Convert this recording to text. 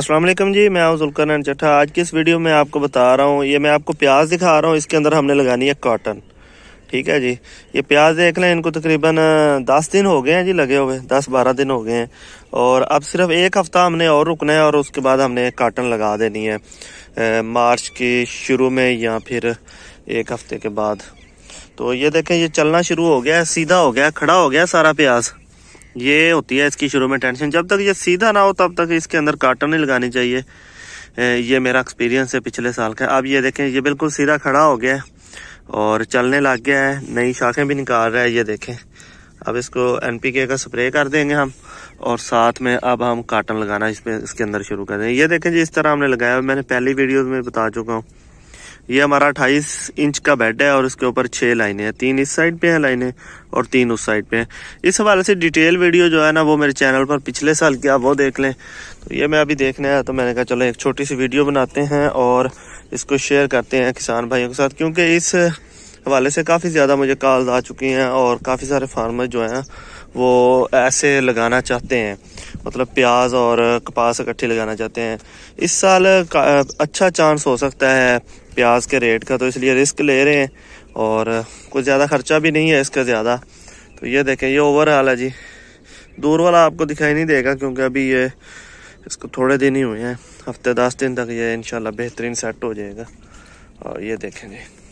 अस्सलाम वालेकुम जी मैं जुलकरण चट्ठा आज की इस वीडियो में आपको बता रहा हूँ ये मैं आपको प्याज दिखा रहा हूँ इसके अंदर हमने लगानी है कॉटन ठीक है जी ये प्याज देख लें इनको तकरीबन दस दिन हो गए हैं जी लगे हुए दस बारह दिन हो गए हैं और अब सिर्फ एक हफ्ता हमने और रुकना है और उसके बाद हमने काटन लगा देनी है ए, मार्च के शुरू में या फिर एक हफ्ते के बाद तो ये देखें ये चलना शुरू हो गया है सीधा हो गया खड़ा हो गया सारा प्याज ये होती है इसकी शुरू में टेंशन जब तक ये सीधा ना हो तब तक इसके अंदर काटन नहीं लगानी चाहिए ये मेरा एक्सपीरियंस है पिछले साल का अब ये देखें ये बिल्कुल सीधा खड़ा हो गया है और चलने लग गया है नई शाखें भी निकाल रहा है ये देखें अब इसको एन का स्प्रे कर देंगे हम और साथ में अब हम काटन लगाना इसमें इसके अंदर शुरू कर देंगे ये देखें जी इस तरह हमने लगाया मैंने पहली वीडियो में बता चुका हूँ ये हमारा अट्ठाईस इंच का बेड है और इसके ऊपर छः लाइनें हैं तीन इस साइड पे हैं लाइनें और तीन उस साइड पे हैं इस हवाले से डिटेल वीडियो जो है ना वो मेरे चैनल पर पिछले साल की आप वो देख लें तो ये मैं अभी देखने आया तो मैंने कहा चलो एक छोटी सी वीडियो बनाते हैं और इसको शेयर करते हैं किसान भाइयों के साथ क्योंकि इस हवाले से काफ़ी ज़्यादा मुझे कॉल आ चुकी हैं और काफ़ी सारे फार्मर जो हैं वो ऐसे लगाना चाहते हैं मतलब प्याज और कपास इकट्ठे लगाना चाहते हैं इस साल अच्छा चांस हो सकता है प्याज के रेट का तो इसलिए रिस्क ले रहे हैं और कुछ ज़्यादा खर्चा भी नहीं है इसका ज़्यादा तो ये देखें ये ओवरऑल है जी दूर वाला आपको दिखाई नहीं देगा क्योंकि अभी ये इसको थोड़े दिन ही हुए हैं हफ्ते दस दिन तक ये इन बेहतरीन सेट हो जाएगा और ये देखें जी